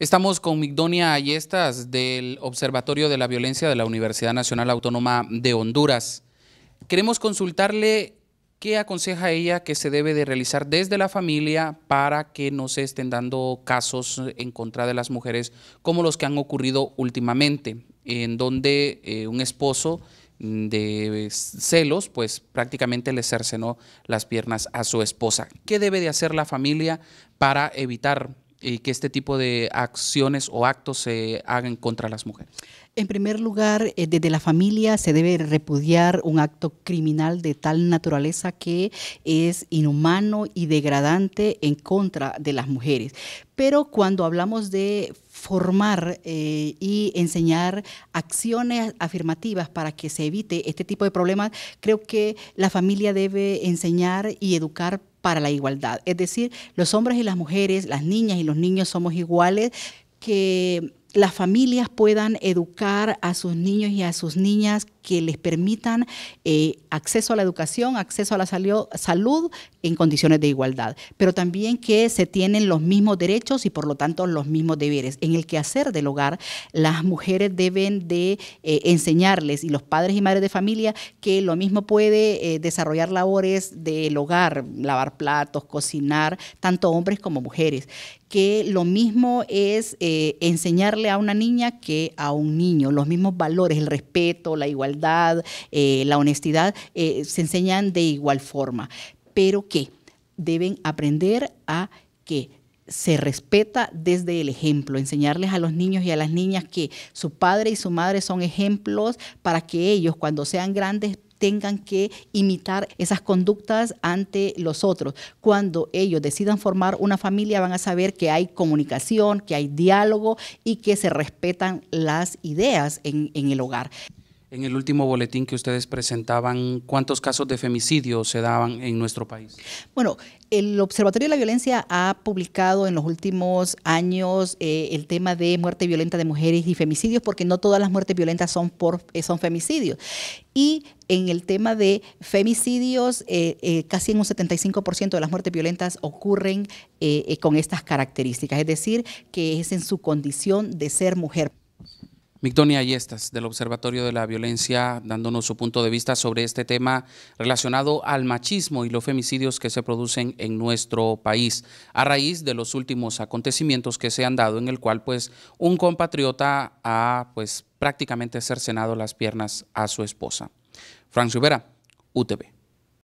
Estamos con Migdonia Ayestas del Observatorio de la Violencia de la Universidad Nacional Autónoma de Honduras. Queremos consultarle qué aconseja ella que se debe de realizar desde la familia para que no se estén dando casos en contra de las mujeres como los que han ocurrido últimamente, en donde eh, un esposo de celos, pues prácticamente le cercenó las piernas a su esposa. ¿Qué debe de hacer la familia para evitar y que este tipo de acciones o actos se hagan contra las mujeres? En primer lugar, eh, desde la familia se debe repudiar un acto criminal de tal naturaleza que es inhumano y degradante en contra de las mujeres. Pero cuando hablamos de formar eh, y enseñar acciones afirmativas para que se evite este tipo de problemas, creo que la familia debe enseñar y educar para la igualdad. Es decir, los hombres y las mujeres, las niñas y los niños somos iguales, que las familias puedan educar a sus niños y a sus niñas que les permitan eh, acceso a la educación, acceso a la salud en condiciones de igualdad, pero también que se tienen los mismos derechos y por lo tanto los mismos deberes. En el quehacer del hogar, las mujeres deben de eh, enseñarles y los padres y madres de familia que lo mismo puede eh, desarrollar labores del hogar, lavar platos, cocinar, tanto hombres como mujeres, que lo mismo es enseñar a una niña que a un niño. Los mismos valores, el respeto, la igualdad, eh, la honestidad, eh, se enseñan de igual forma. Pero que deben aprender a que se respeta desde el ejemplo, enseñarles a los niños y a las niñas que su padre y su madre son ejemplos para que ellos cuando sean grandes tengan que imitar esas conductas ante los otros. Cuando ellos decidan formar una familia van a saber que hay comunicación, que hay diálogo y que se respetan las ideas en, el hogar. En el último boletín que ustedes presentaban, ¿cuántos casos de femicidio se daban en nuestro país? Bueno, el Observatorio de la Violencia ha publicado en los últimos años eh, el tema de muerte violenta de mujeres y femicidios, porque no todas las muertes violentas son, por, eh, son femicidios. Y en el tema de femicidios, eh, casi en un 75% de las muertes violentas ocurren con estas características, es decir, que es en su condición de ser mujer. Mictonia Ayestas, del Observatorio de la Violencia, dándonos su punto de vista sobre este tema relacionado al machismo y los femicidios que se producen en nuestro país, a raíz de los últimos acontecimientos que se han dado, en el cual pues un compatriota ha pues prácticamente cercenado las piernas a su esposa. Francio Vera, UTV.